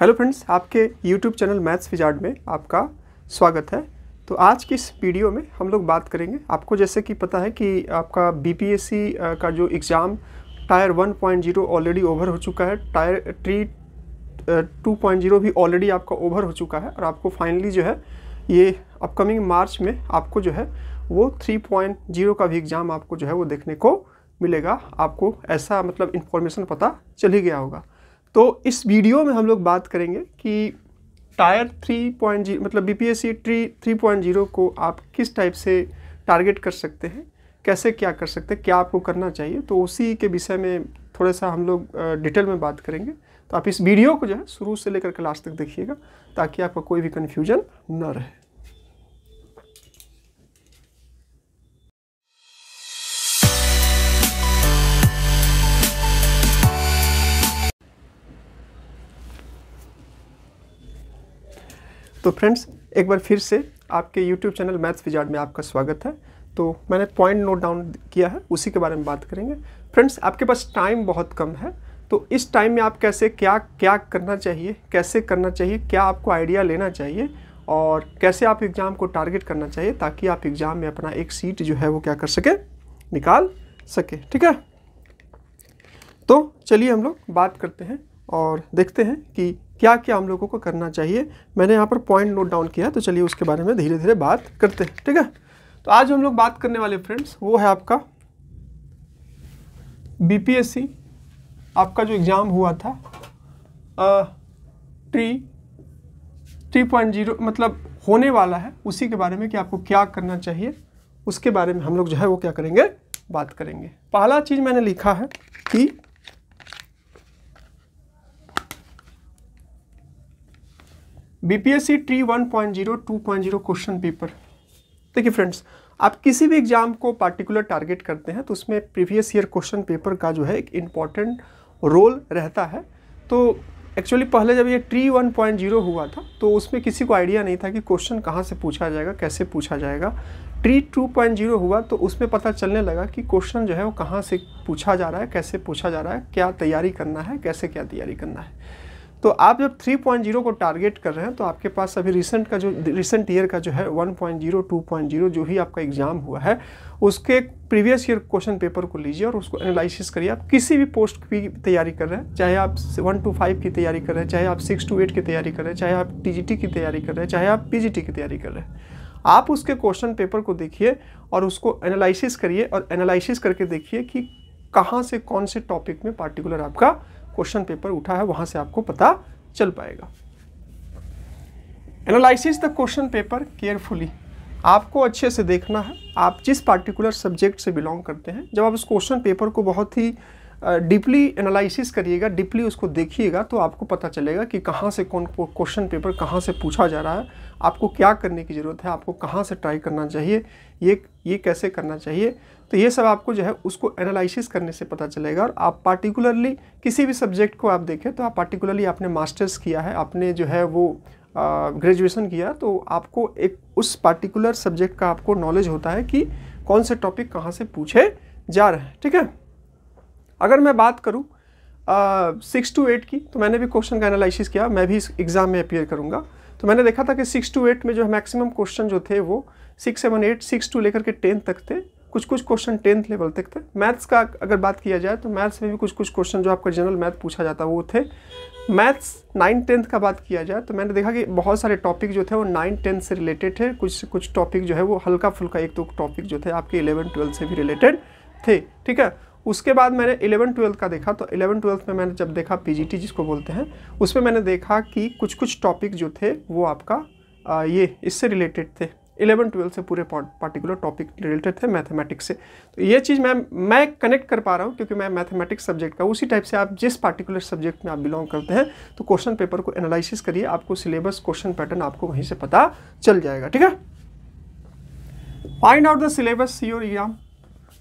hello friends आपके YouTube channel maths wizard में आपका स्वागत है तो आज की इस वीडियो में हम लोग बात करेंगे आपको जैसे कि पता है कि आपका बीपीएससी का जो एग्ज़ाम टायर 1.0 ऑलरेडी ओवर हो चुका है टायर ट्री 2.0 भी ऑलरेडी आपका ओवर हो चुका है और आपको फाइनली जो है ये अपकमिंग मार्च में आपको जो है वो 3.0 का भी एग्ज़ाम आपको जो है वो देखने को मिलेगा आपको ऐसा मतलब इन्फॉर्मेशन पता चल ही गया होगा तो इस वीडियो में हम लोग बात करेंगे कि टायर थ्री पॉइंट जीरो मतलब B P S C TRE three point zero को आप किस टाइप से टारगेट कर सकते हैं कैसे क्या कर सकते हैं क्या आपको करना चाहिए तो उसी के विषय में थोड़ा सा हम लोग डिटेल में बात करेंगे तो आप इस वीडियो को जो है शुरू से लेकर के लास्ट तक देखिएगा ताकि आपका कोई भी कन्फ्यूजन ना रहे तो फ्रेंड्स एक बार फिर से आपके YouTube चैनल मैथ्स विजार्ड में आपका स्वागत है तो मैंने पॉइंट नोट डाउन किया है उसी के बारे में बात करेंगे फ्रेंड्स आपके पास टाइम बहुत कम है तो इस टाइम में आप कैसे क्या क्या करना चाहिए कैसे करना चाहिए क्या आपको आइडिया लेना चाहिए और कैसे आप एग्ज़ाम को टारगेट करना चाहिए ताकि आप एग्ज़ाम में अपना एक सीट जो है वो क्या कर सके निकाल सके ठीक है तो चलिए हम लोग बात करते हैं और देखते हैं कि क्या क्या हम लोगों को करना चाहिए मैंने यहाँ पर पॉइंट नोट डाउन किया तो चलिए उसके बारे में धीरे धीरे बात करते हैं ठीक है तो आज हम लोग बात करने वाले फ्रेंड्स वो है आपका बीपीएससी आपका जो एग्ज़ाम हुआ था ट्री थ्री पॉइंट जीरो मतलब होने वाला है उसी के बारे में कि आपको क्या करना चाहिए उसके बारे में हम लोग जो है वो क्या करेंगे बात करेंगे पहला चीज़ मैंने लिखा है कि BPSC TRE 1.0 zero question paper देखिए फ्रेंड्स आप किसी भी एग्जाम को पार्टिकुलर टारगेट करते हैं तो उसमें प्रीवियस ईयर क्वेश्चन पेपर का जो है एक इम्पॉर्टेंट रोल रहता है तो एक्चुअली पहले जब ये ट्री 1.0 हुआ था तो उसमें किसी को आइडिया नहीं था कि क्वेश्चन कहाँ से पूछा जाएगा कैसे पूछा जाएगा ट्री 2.0 हुआ तो उसमें पता चलने लगा कि क्वेश्चन जो है वो कहाँ से पूछा जा रहा है कैसे पूछा जा रहा है क्या तैयारी करना है कैसे क्या तैयारी करना है तो आप जब 3.0 को टारगेट कर रहे हैं तो आपके पास अभी रिसेंट का जो रिसेंट ईयर का जो है 1.0 2.0 जो ही आपका एग्ज़ाम हुआ है उसके प्रीवियस ईयर क्वेश्चन पेपर को लीजिए और उसको एनालिसिस करिए आप किसी भी पोस्ट की तैयारी कर रहे हैं चाहे आप वन टू फाइव की तैयारी कर रहे हैं चाहे आप सिक्स टू एट की तैयारी कर रहे हैं चाहे आप टी की तैयारी कर रहे हैं चाहे आप पी की तैयारी कर रहे हैं आप उसके क्वेश्चन पेपर को देखिए और उसको एनालिसिस करिए और एनालिसिस करके देखिए कि कहाँ से कौन से टॉपिक में पार्टिकुलर आपका क्वेश्चन पेपर उठा है वहां से आपको पता चल पाएगा analysis the question paper carefully आपको अच्छे से देखना है आप जिस पार्टिकुलर सब्जेक्ट से बिलोंग करते हैं जब आप उस क्वेश्चन पेपर को बहुत ही डीपली एनालिसिस करिएगा डीपली उसको देखिएगा तो आपको पता चलेगा कि कहाँ से कौन क्वेश्चन पेपर कहाँ से पूछा जा रहा है आपको क्या करने की ज़रूरत है आपको कहाँ से ट्राई करना चाहिए ये ये कैसे करना चाहिए तो ये सब आपको जो है उसको एनालिसिस करने से पता चलेगा और आप पार्टिकुलरली किसी भी सब्जेक्ट को आप देखें तो आप पार्टिकुलरली आपने मास्टर्स किया है आपने जो है वो ग्रेजुएशन किया तो आपको एक उस पार्टिकुलर सब्जेक्ट का आपको नॉलेज होता है कि कौन से टॉपिक कहाँ से पूछे जा रहे हैं ठीक है अगर मैं बात करूँ सिक्स टू एट की तो मैंने भी क्वेश्चन का एनालिसिस किया मैं भी इस एग्ज़ाम में अपियर करूँगा तो मैंने देखा था कि सिक्स टू एट में जो मैक्सिमम क्वेश्चन जो थे वो six seven eight six to लेकर के टेंथ तक थे कुछ कुछ क्वेश्चन टेंथ लेवल तक थे मैथ्स का अगर बात किया जाए तो मैथ्स में भी कुछ कुछ क्वेश्चन जो आपका जनरल मैथ पूछा जाता वो थे मैथ्स नाइन टेंथ का बात किया जाए तो मैंने देखा कि बहुत सारे टॉपिक जो थे वो नाइन टेंथ से रिलेटेड थे कुछ कुछ टॉपिक जो है वो हल्का फुल्का एक दो तो टॉपिक जो थे आपके इलेवन ट्वेल्थ से भी रिलेटेड थे ठीक है उसके बाद मैंने इलेवन ट्वेल्थ का देखा तो इलेवन ट्वेल्थ में मैंने जब देखा पीजीटी जिसको बोलते हैं उसमें मैंने देखा कि कुछ कुछ टॉपिक जो थे वो आपका आ, ये इससे रिलेटेड थे इलेवन ट्वेल्थ से पूरे पार्टिकुलर टॉपिक रिलेटेड थे मैथमेटिक्स से तो ये चीज़ मैं मैं कनेक्ट कर पा रहा हूँ क्योंकि मैं मैथमेटिक्स सब्जेक्ट का उसी टाइप से आप जिस पार्टिकुलर सब्जेक्ट में आप बिलोंग करते हैं तो क्वेश्चन पेपर को एनालिसिस करिए आपको सिलेबस क्वेश्चन पैटर्न आपको वहीं से पता चल जाएगा ठीक है find out the syllabus your exam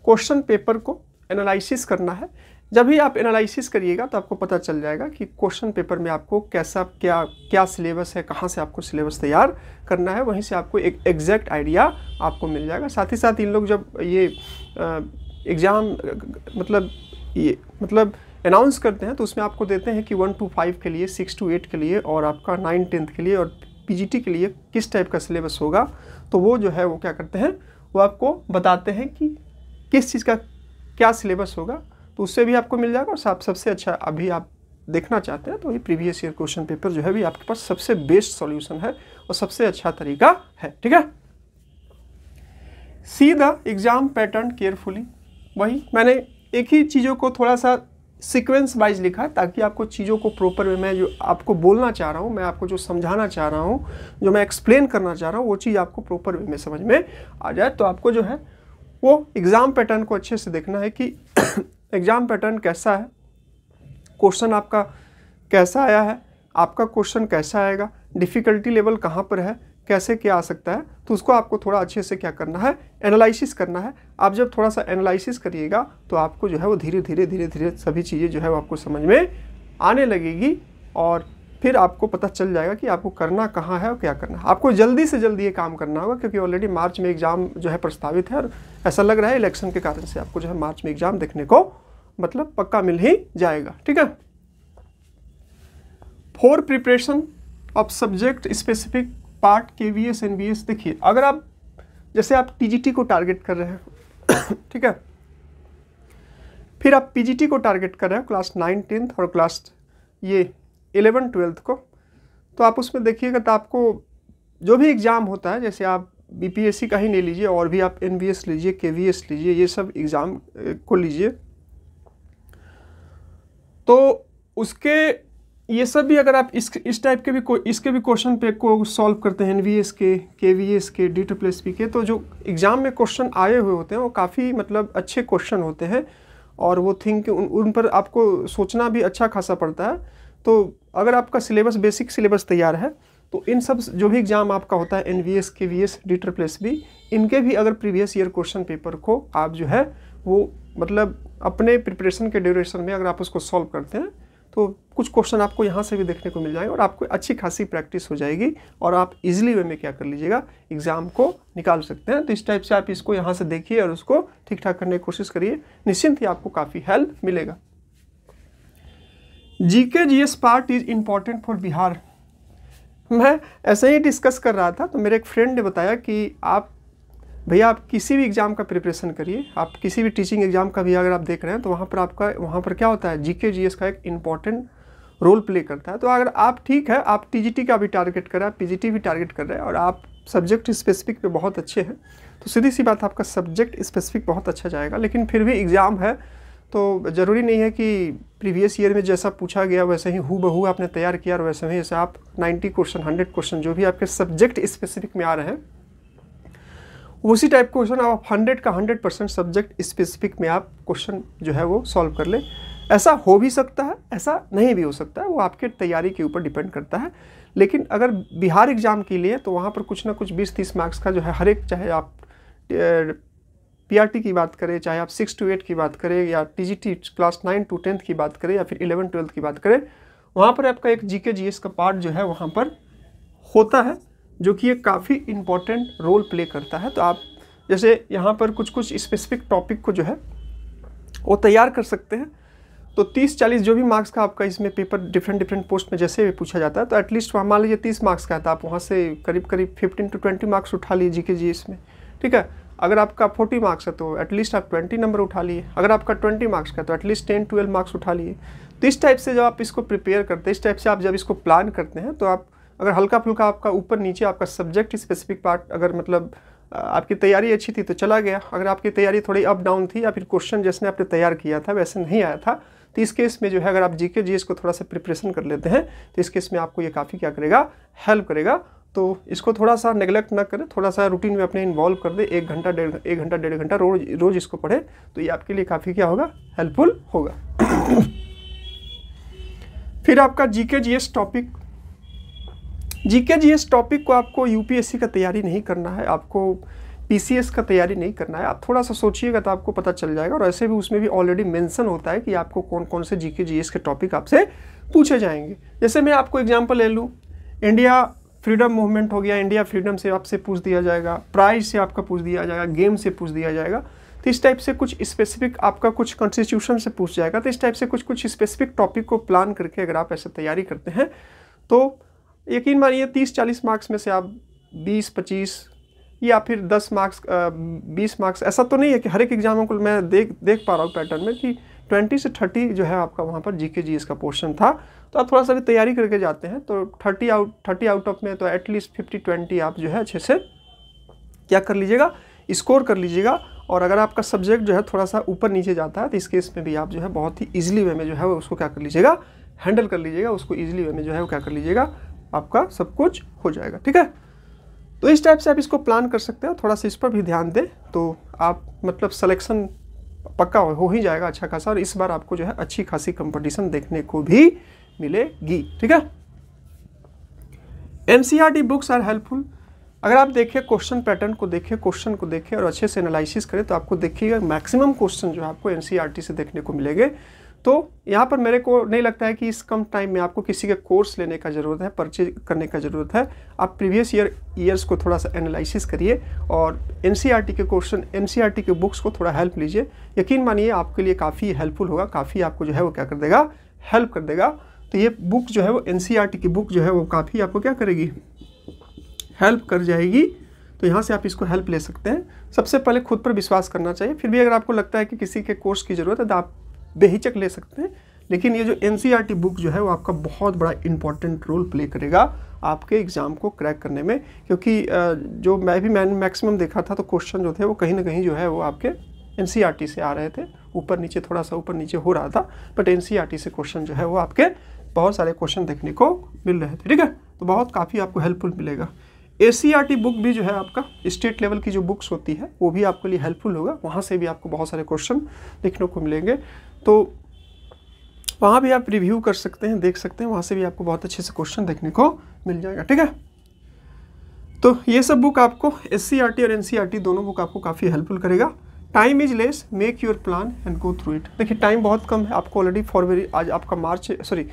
question paper को एनालिसिस करना है जब भी आप एनालिसिस करिएगा तो आपको पता चल जाएगा कि क्वेश्चन पेपर में आपको कैसा क्या क्या सिलेबस है कहाँ से आपको सिलेबस तैयार करना है वहीं से आपको एक एग्जैक्ट आइडिया आपको मिल जाएगा साथ ही साथ इन लोग जब ये एग्ज़ाम मतलब ये मतलब अनाउंस करते हैं तो उसमें आपको देते हैं कि वन टू फाइव के लिए सिक्स टू एट के लिए और आपका नाइन टेंथ के लिए और पी के लिए किस टाइप का सिलेबस होगा तो वो जो है वो क्या करते हैं वो आपको बताते हैं कि किस चीज़ का क्या सिलेबस होगा तो उससे भी आपको मिल जाएगा और आप सबसे अच्छा अभी आप देखना चाहते हैं तो ये प्रीवियस ईयर क्वेश्चन पेपर जो है भी आपके पास सबसे बेस्ट सॉल्यूशन है और सबसे अच्छा तरीका है ठीक है see the exam pattern carefully वही मैंने एक ही चीज़ों को थोड़ा सा सीक्वेंस वाइज लिखा है ताकि आपको चीज़ों को प्रॉपर वे में जो आपको बोलना चाह रहा हूँ मैं आपको जो समझाना चाह रहा हूँ जो मैं एक्सप्लेन करना चाह रहा हूँ वो चीज़ आपको प्रॉपर वे में समझ में आ जाए तो आपको जो है वो एग्ज़ाम पैटर्न को अच्छे से देखना है कि एग्ज़ाम पैटर्न कैसा है क्वेश्चन आपका कैसा आया है आपका क्वेश्चन कैसा आएगा डिफ़िकल्टी लेवल कहाँ पर है कैसे क्या आ सकता है तो उसको आपको थोड़ा अच्छे से क्या करना है एनालिसिस करना है आप जब थोड़ा सा एनालिसिस करिएगा तो आपको जो है वो धीरे धीरे धीरे धीरे सभी चीज़ें जो है वो आपको समझ में आने लगेगी और फिर आपको पता चल जाएगा कि आपको करना कहाँ है और क्या करना है आपको जल्दी से जल्दी ये काम करना होगा क्योंकि ऑलरेडी मार्च में एग्ज़ाम जो है प्रस्तावित है और ऐसा लग रहा है इलेक्शन के कारण से आपको जो है मार्च में एग्ज़ाम देखने को मतलब पक्का मिल ही जाएगा ठीक है for preparation of subject specific part के V S N B S देखिए अगर आप जैसे आप टी को टारगेट कर रहे हैं ठीक है फिर आप पीजीटी को टारगेट कर रहे हैं क्लास नाइन टेंथ और क्लास ये इलेवन ट्वेल्थ को तो आप उसमें देखिएगा तो आपको जो भी एग्ज़ाम होता है जैसे आप बीपीएससी का ही नहीं लीजिए और भी आप एन लीजिए के लीजिए ये सब एग्ज़ाम को लीजिए तो उसके ये सब भी अगर आप इस इस टाइप के भी इसके भी क्वेश्चन पे को सॉल्व करते हैं N K K V S K D two plus P के तो जो एग्ज़ाम में क्वेश्चन आए हुए होते हैं वो काफ़ी मतलब अच्छे क्वेश्चन होते हैं और वो थिंक उन उन पर आपको सोचना भी अच्छा खासा पड़ता है तो अगर आपका सिलेबस बेसिक सिलेबस तैयार है तो इन सब जो भी एग्ज़ाम आपका होता है N V S K V S D ट्रिप्लेस भी इनके भी अगर प्रीवियस ईयर क्वेश्चन पेपर को आप जो है वो मतलब अपने प्रिपरेशन के ड्यूरेशन में अगर आप उसको सॉल्व करते हैं तो कुछ क्वेश्चन आपको यहाँ से भी देखने को मिल जाएंगे और आपको अच्छी खासी प्रैक्टिस हो जाएगी और आप इजीली वे में क्या कर लीजिएगा एग्ज़ाम को निकाल सकते हैं तो इस टाइप से आप इसको यहाँ से देखिए और उसको ठीक ठाक करने की कोशिश करिए निश्चिंत ही आपको काफ़ी हेल्प मिलेगा GK GS part is important for Bihar मैं ऐसे ही डिस्कस कर रहा था तो मेरे एक फ्रेंड ने बताया कि आप भैया आप किसी भी एग्ज़ाम का प्रिपरेशन करिए आप किसी भी टीचिंग एग्ज़ाम का भी अगर आप देख रहे हैं तो वहाँ पर आपका वहाँ पर क्या होता है जीके जीएस का एक इम्पॉर्टेंट रोल प्ले करता है तो अगर आप ठीक है आप टीजीटी का भी टारगेट कर रहे हैं पीजीटी भी टारगेट कर रहे हैं और आप सब्जेक्ट स्पेसिफिक पे बहुत अच्छे हैं तो सीधी सी बात आपका सब्जेक्ट स्पेसिफिक बहुत अच्छा जाएगा लेकिन फिर भी एग्ज़ाम है तो ज़रूरी नहीं है कि प्रीवियस ईयर में जैसा पूछा गया वैसे ही हु बहू आपने तैयार किया और वैसे ही जैसे आप 90 क्वेश्चन 100 क्वेश्चन जो भी आपके सब्जेक्ट स्पेसिफिक में आ रहे हैं उसी टाइप क्वेश्चन आप हंड्रेड का हंड्रेड परसेंट सब्जेक्ट स्पेसिफिक में आप क्वेश्चन जो है वो सॉल्व कर ले ऐसा हो भी सकता है ऐसा नहीं भी हो सकता है वो आपके तैयारी के ऊपर डिपेंड करता है लेकिन अगर बिहार एग्ज़ाम के लिए तो वहाँ पर कुछ ना कुछ बीस तीस मार्क्स का जो है हर एक चाहे आप पीआरटी की बात करें चाहे आप सिक्स टू एट की बात करें या TGT class nine to tenth की बात करें या फिर इलेवन ट्वेल्थ की बात करें वहाँ पर आपका एक जीके जीएस का पार्ट जो है वहाँ पर होता है जो कि ये काफ़ी इम्पोर्टेंट रोल प्ले करता है तो आप जैसे यहाँ पर कुछ कुछ स्पेसिफिक टॉपिक को जो है वो तैयार कर सकते हैं तो 30-40 जो भी मार्क्स का आपका इसमें पेपर डिफरेंट डिफरेंट पोस्ट में जैसे भी पूछा जाता है तो एटलीस्ट मान लीजिए 30 मार्क्स का है तो आप वहाँ से करीब करीब 15 टू 20 मार्क्स उठा लीजिए जी के जी इसमें ठीक है अगर आपका 40 मार्क्स है तो एटलीस्ट आप 20 नंबर उठा लिए अगर आपका 20 मार्क्स का तो एटलीस्ट 10 12 मार्क्स उठा लिए तो इस टाइप से जब आप इसको प्रिपेयर करते हैं इस टाइप से आप जब इसको प्लान करते हैं तो आप अगर हल्का फुल्का आपका ऊपर नीचे आपका सब्जेक्ट स्पेसिफिक पार्ट अगर मतलब आपकी तैयारी अच्छी थी तो चला गया अगर आपकी तैयारी थोड़ी अप डाउन थी या फिर क्वेश्चन जैसे आपने तैयार किया था वैसे नहीं आया था तो इस केस में जो है अगर आप जी के को थोड़ा सा प्रिपरेशन कर लेते हैं तो इस केस में आपको ये काफ़ी क्या करेगा हेल्प करेगा तो इसको थोड़ा सा नेगलेक्ट ना करें थोड़ा सा रूटीन में अपने इन्वॉल्व कर दे एक घंटा डेढ़ एक घंटा डेढ़ घंटा रोज रोज़ इसको पढ़े तो ये आपके लिए काफ़ी क्या होगा हेल्पफुल होगा फिर आपका GK G S topic GK G S topic को आपको यूपीएससी का तैयारी नहीं करना है आपको पीसीएस का तैयारी नहीं करना है आप थोड़ा सा सोचिएगा तो आपको पता चल जाएगा और ऐसे भी उसमें भी ऑलरेडी मेंशन होता है कि आपको कौन कौन से जीके जीएस के टॉपिक आपसे पूछे जाएंगे जैसे मैं आपको एग्जांपल ले लूँ इंडिया फ्रीडम मूवमेंट हो गया इंडिया फ्रीडम से आपसे पूछ दिया जाएगा प्राइज से आपका पूछ दिया जाएगा गेम से पूछ दिया जाएगा तो इस टाइप से कुछ स्पेसिफिक आपका कुछ कॉन्स्टिट्यूशन से पूछ जाएगा तो इस टाइप से कुछ कुछ स्पेसिफिक टॉपिक को प्लान करके अगर आप ऐसे तैयारी करते हैं तो यकीन मानिए तीस चालीस मार्क्स में से आप बीस पच्चीस या फिर दस मार्क्स बीस मार्क्स ऐसा तो नहीं है कि हर एक एग्जामों को मैं देख देख पा रहा हूँ पैटर्न में कि ट्वेंटी से थर्टी जो है आपका वहाँ पर जी के जी इसका पोर्शन था तो आप थोड़ा सा भी तैयारी करके जाते हैं तो thirty out thirty out of में तो एटलीस्ट फिफ्टी ट्वेंटी आप जो है अच्छे से क्या कर लीजिएगा स्कोर कर लीजिएगा और अगर आपका सब्जेक्ट जो है थोड़ा सा ऊपर नीचे जाता है तो इस केस में भी आप जो है बहुत ही ईजिली वे में जो है वो उसको क्या कर लीजिएगा हैंडल कर लीजिएगा उसको ईजिली वे में जो है वो क्या कर लीजिएगा आपका सब कुछ हो जाएगा ठीक है तो इस टाइप से आप इसको प्लान कर सकते हो थोड़ा सा इस पर भी ध्यान दें तो आप मतलब सलेक्शन पक्का हो ही जाएगा अच्छा खासा और इस बार आपको जो है अच्छी खासी कंपटीशन देखने को भी मिलेगी ठीक है एनसीईआरटी बुक्स आर हेल्पफुल अगर आप देखें क्वेश्चन पैटर्न को देखें क्वेश्चन को देखें और अच्छे से एनालिसिस करें तो आपको देखिएगा मैक्सिमम क्वेश्चन जो है आपको एनसीआरटी e से देखने को मिलेंगे तो यहाँ पर मेरे को नहीं लगता है कि इस कम टाइम में आपको किसी के कोर्स लेने का ज़रूरत है परचेज करने का ज़रूरत है आप प्रीवियस ईयर ईयर्स को थोड़ा सा एनालिसिस करिए और एन e के क्वेश्चन एन e के बुक्स को थोड़ा हेल्प लीजिए यकीन मानिए आपके लिए काफ़ी हेल्पफुल होगा काफ़ी आपको जो है वो क्या कर देगा हेल्प कर देगा तो ये बुक जो है वो एन e की बुक जो है वो काफ़ी आपको क्या करेगी हेल्प कर जाएगी तो यहाँ से आप इसको हेल्प ले सकते हैं सबसे पहले खुद पर विश्वास करना चाहिए फिर भी अगर आपको लगता है कि किसी के कोर्स की ज़रूरत है तो आप बेहिचक ले सकते हैं लेकिन ये जो एन बुक e जो है वो आपका बहुत बड़ा इंपॉर्टेंट रोल प्ले करेगा आपके एग्ज़ाम को क्रैक करने में क्योंकि जो मैं भी मैंने मैक्सिमम देखा था तो क्वेश्चन जो थे वो कहीं ना कहीं जो है वो आपके एन e से आ रहे थे ऊपर नीचे थोड़ा सा ऊपर नीचे हो रहा था बट एन e से क्वेश्चन जो है वो आपके बहुत सारे क्वेश्चन देखने को मिल रहे थे ठीक है तो बहुत काफ़ी आपको हेल्पफुल मिलेगा ए बुक भी जो है आपका स्टेट लेवल की जो बुक्स होती है वो भी आपके लिए हेल्पफुल होगा वहाँ से भी आपको बहुत सारे क्वेश्चन देखने को मिलेंगे तो वहाँ भी आप रिव्यू कर सकते हैं देख सकते हैं वहाँ से भी आपको बहुत अच्छे से क्वेश्चन देखने को मिल जाएगा ठीक है तो ये सब बुक आपको एस और एन दोनों बुक आपको काफ़ी हेल्पफुल करेगा time is less make your plan and go through it देखिए टाइम बहुत कम है आपको ऑलरेडी फरवरी आज आपका मार्च सॉरी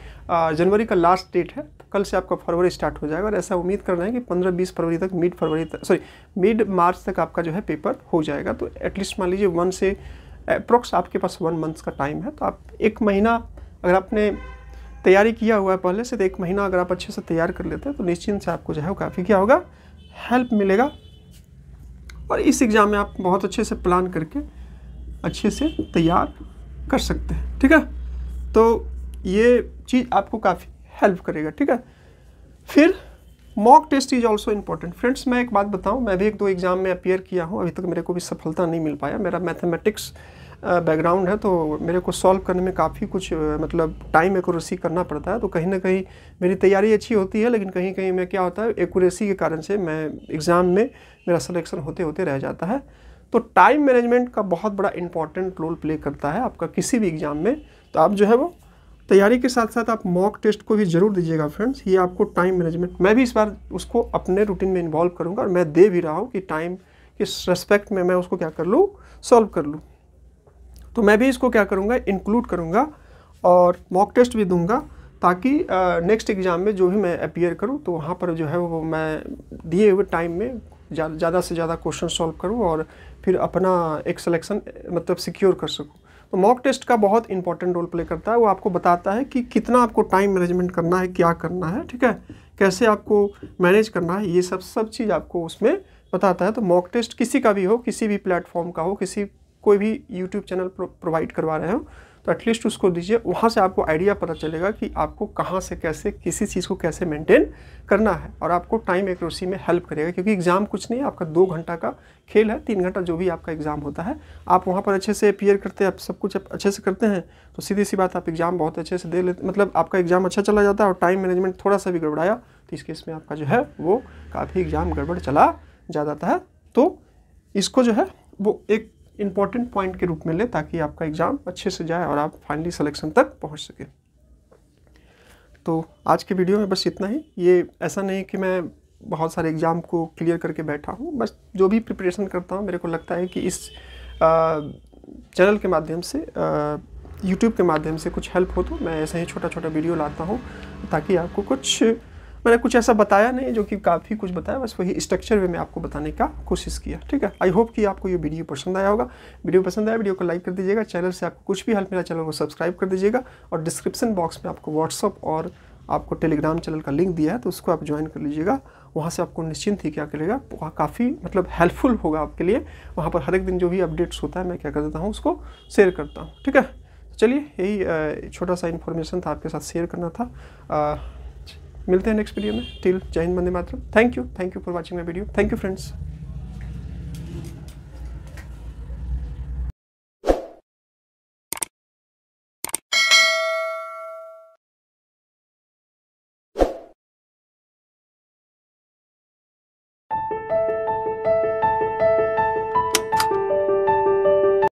जनवरी का लास्ट डेट है कल से आपका फरवरी स्टार्ट हो जाएगा और ऐसा उम्मीद कर रहे हैं कि 15-20 फरवरी तक मिड फरवरी तक सॉरी मिड मार्च तक आपका जो है पेपर हो जाएगा तो एटलीस्ट मान लीजिए वन से अप्रोक्स आपके पास वन मंथ्स का टाइम है तो आप एक महीना अगर आपने तैयारी किया हुआ है पहले से तो एक महीना अगर आप अच्छे से तैयार कर लेते हैं तो निश्चिंत से आपको जो है वो काफ़ी क्या होगा हेल्प मिलेगा और इस एग्ज़ाम में आप बहुत अच्छे से प्लान करके अच्छे से तैयार कर सकते हैं ठीक है तो ये चीज़ आपको काफ़ी हेल्प करेगा ठीक है फिर mock test is also important friends मैं एक बात बताऊँ मैं भी एक दो एग्ज़ाम में अपेयर किया हूँ अभी तक मेरे को भी सफलता नहीं मिल पाया मेरा मैथमेटिक्स बैकग्राउंड है तो मेरे को सॉल्व करने में काफ़ी कुछ मतलब टाइम एक्यूरेसी करना पड़ता है तो कहीं ना कहीं मेरी तैयारी अच्छी होती है लेकिन कहीं कहीं मैं क्या होता है एकूरेसी के कारण से मैं एग्ज़ाम में मेरा सलेक्शन होते होते रह जाता है तो टाइम मैनेजमेंट का बहुत बड़ा इंपॉर्टेंट रोल प्ले करता है आपका किसी भी एग्ज़ाम में तो आप जो है वो तैयारी के साथ साथ आप मॉक टेस्ट को भी ज़रूर दीजिएगा फ्रेंड्स ये आपको टाइम मैनेजमेंट मैं भी इस बार उसको अपने रूटीन में इन्वॉल्व करूँगा और मैं दे भी रहा हूँ कि टाइम किस रेस्पेक्ट में मैं उसको क्या कर लूँ सॉल्व कर लूँ तो मैं भी इसको क्या करूँगा इंक्लूड करूँगा और मॉक टेस्ट भी दूँगा ताकि नेक्स्ट एग्ज़ाम में जो भी मैं अपियर करूँ तो वहाँ पर जो है वो मैं दिए हुए टाइम में ज़्यादा से ज़्यादा क्वेश्चन सॉल्व करूँ और फिर अपना एक सिलेक्शन मतलब सिक्योर कर सकूँ तो मॉक टेस्ट का बहुत इंपॉर्टेंट रोल प्ले करता है वो आपको बताता है कि कितना आपको टाइम मैनेजमेंट करना है क्या करना है ठीक है कैसे आपको मैनेज करना है ये सब सब चीज़ आपको उसमें बताता है तो मॉक टेस्ट किसी का भी हो किसी भी प्लेटफॉर्म का हो किसी कोई भी यूट्यूब चैनल प्रोवाइड करवा रहे हो तो एटलीस्ट उसको दीजिए वहाँ से आपको आइडिया पता चलेगा कि आपको कहाँ से कैसे किसी चीज़ को कैसे मेंटेन करना है और आपको टाइम एक्यूरेसी में हेल्प करेगा क्योंकि एग्ज़ाम कुछ नहीं है आपका दो घंटा का खेल है तीन घंटा जो भी आपका एग्ज़ाम होता है आप वहाँ पर अच्छे से अपियर करते हैं आप सब कुछ अच्छे से करते हैं तो सीधी सी बात आप एग्ज़ाम बहुत अच्छे से दे लेते मतलब आपका एग्ज़ाम अच्छा चला जाता है और टाइम मैनेजमेंट थोड़ा सा भी गड़बड़ाया तो इस केस में आपका जो है वो काफ़ी एग्ज़ाम गड़बड़ चला जाता है तो इसको जो है वो एक इंपॉर्टेंट पॉइंट के रूप में ले ताकि आपका एग्ज़ाम अच्छे से जाए और आप फाइनली सिलेक्शन तक पहुंच सके तो आज के वीडियो में बस इतना ही ये ऐसा नहीं कि मैं बहुत सारे एग्ज़ाम को क्लियर करके बैठा हूँ बस जो भी प्रिपरेशन करता हूँ मेरे को लगता है कि इस चैनल के माध्यम से यूट्यूब के माध्यम से कुछ हेल्प हो तो मैं ऐसे ही छोटा छोटा वीडियो लाता हूँ ताकि आपको कुछ मैंने कुछ ऐसा बताया नहीं जो कि काफ़ी कुछ बताया बस वही स्ट्रक्चर में मैं आपको बताने का कोशिश किया ठीक है आई होप कि आपको ये वीडियो पसंद आया होगा वीडियो पसंद आया वीडियो को लाइक कर दीजिएगा चैनल से आपको कुछ भी हेल्प मिला चैनल को सब्सक्राइब कर दीजिएगा और डिस्क्रिप्शन बॉक्स में आपको व्हाट्सअप और आपको टेलीग्राम चैनल का लिंक दिया है तो उसको आप ज्वाइन कर लीजिएगा वहाँ से आपको निश्चिंत ही क्या करेगा वहाँ काफ़ी मतलब हेल्पफुल होगा आपके लिए वहाँ पर हर एक दिन जो भी अपडेट्स होता है मैं क्या कर देता हूँ उसको शेयर करता हूँ ठीक है तो चलिए यही छोटा सा इन्फॉर्मेशन था आपके साथ शेयर करना था मिलते हैं नेक्स्ट वीडियो में till Jai Hind Vande Mataram thank you thank you for watching my video thank you friends